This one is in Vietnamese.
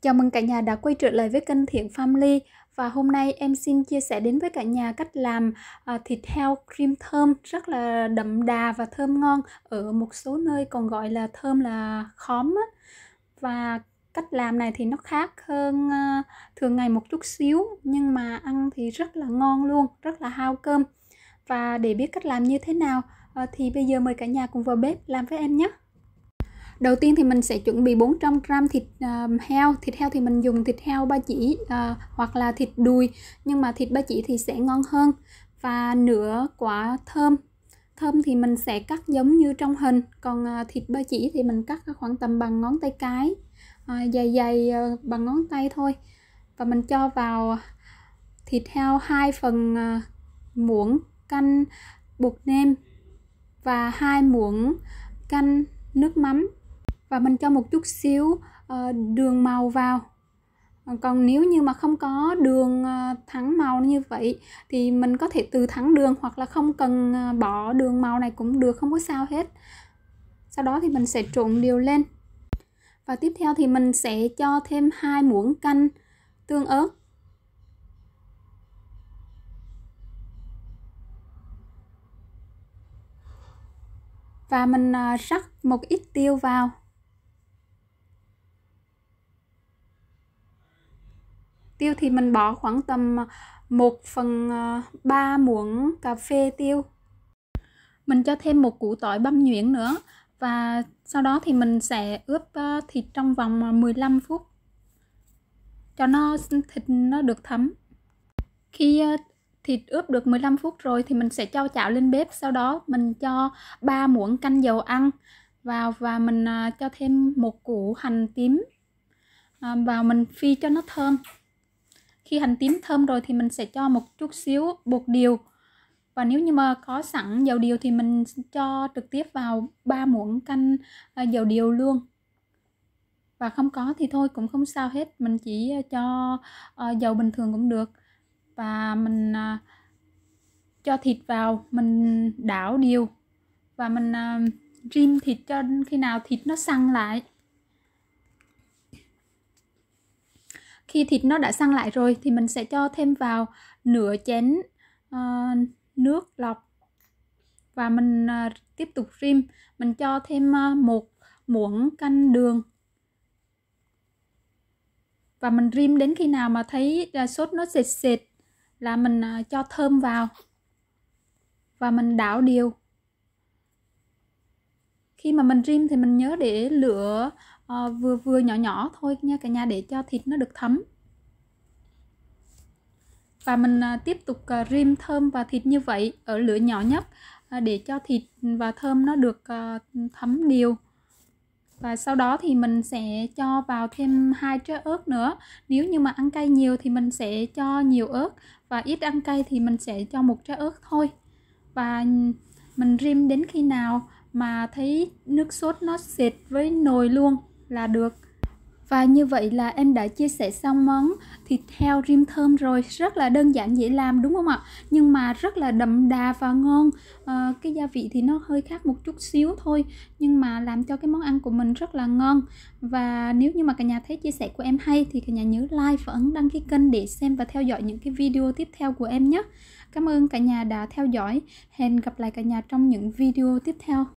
Chào mừng cả nhà đã quay trở lại với kênh Thiện Family và hôm nay em xin chia sẻ đến với cả nhà cách làm à, thịt heo cream thơm rất là đậm đà và thơm ngon ở một số nơi còn gọi là thơm là khóm á. và cách làm này thì nó khác hơn à, thường ngày một chút xíu nhưng mà ăn thì rất là ngon luôn rất là hao cơm và để biết cách làm như thế nào à, thì bây giờ mời cả nhà cùng vào bếp làm với em nhé đầu tiên thì mình sẽ chuẩn bị 400 gram thịt uh, heo thịt heo thì mình dùng thịt heo ba chỉ uh, hoặc là thịt đùi nhưng mà thịt ba chỉ thì sẽ ngon hơn và nửa quả thơm thơm thì mình sẽ cắt giống như trong hình còn uh, thịt ba chỉ thì mình cắt khoảng tầm bằng ngón tay cái uh, dày dày uh, bằng ngón tay thôi và mình cho vào thịt heo hai phần uh, muỗng canh bột nêm và hai muỗng canh nước mắm và mình cho một chút xíu ờ, đường màu vào ờ, còn nếu như mà không có đường ờ, thắng màu như vậy thì mình có thể từ thắng đường hoặc là không cần bỏ đường màu này cũng được không có sao hết sau đó thì mình sẽ trộn đều lên và tiếp theo thì mình sẽ cho thêm hai muỗng canh tương ớt và mình rắc một ít tiêu vào tiêu thì mình bỏ khoảng tầm 1 ờ, phần 3 ờ, muỗng cà phê tiêu mình cho thêm một củ tỏi băm nhuyễn nữa và sau đó thì mình sẽ ướp ờ, thịt trong vòng 15 phút cho nó thịt nó được thấm khi thịt ướp được 15 phút rồi thì mình sẽ cho chảo lên bếp sau đó mình cho 3 muỗng canh dầu ăn vào và mình cho thêm một củ hành tím vào mình phi cho nó thơm khi hành tím thơm rồi thì mình sẽ cho một chút xíu bột điều và nếu như mà có sẵn dầu điều thì mình cho trực tiếp vào 3 muỗng canh à, dầu điều luôn và không có thì thôi cũng không sao hết mình chỉ cho ờ, dầu bình thường cũng được và mình à, cho thịt vào mình đảo điều và mình à, rim thịt cho khi nào thịt nó săn lại khi thịt nó đã săn lại rồi thì mình sẽ cho thêm vào nửa chén uh, nước lọc và mình uh, tiếp tục rim mình cho thêm uh, một muỗng canh đường và mình rim đến khi nào mà thấy uh, sốt nó sệt sệt là mình uh, cho thơm vào và mình đảo đều khi mà mình rim thì mình nhớ để lửa uh, vừa vừa nhỏ nhỏ thôi nha cả nhà để cho thịt nó được thấm và mình uh, tiếp tục uh, rim thơm và thịt như vậy ở lửa nhỏ nhất uh, để cho thịt và thơm nó được uh, thấm đều và sau đó thì mình sẽ cho vào thêm hai trái ớt nữa nếu như mà ăn cay nhiều thì mình sẽ cho nhiều ớt và ít ăn cay thì mình sẽ cho một trái ớt thôi và mình rim đến khi nào mà thấy nước sốt nó sệt với nồi luôn là được và như vậy là em đã chia sẻ xong món thịt heo rim thơm rồi rất là đơn giản dễ làm đúng không ạ nhưng mà rất là đậm đà và ngon à, cái gia vị thì nó hơi khác một chút xíu thôi nhưng mà làm cho cái món ăn của mình rất là ngon và nếu như mà cả nhà thấy chia sẻ của em hay thì cả nhà nhớ like và ấn đăng ký kênh để xem và theo dõi những cái video tiếp theo của em nhé cảm ơn cả nhà đã theo dõi hẹn gặp lại cả nhà trong những video tiếp theo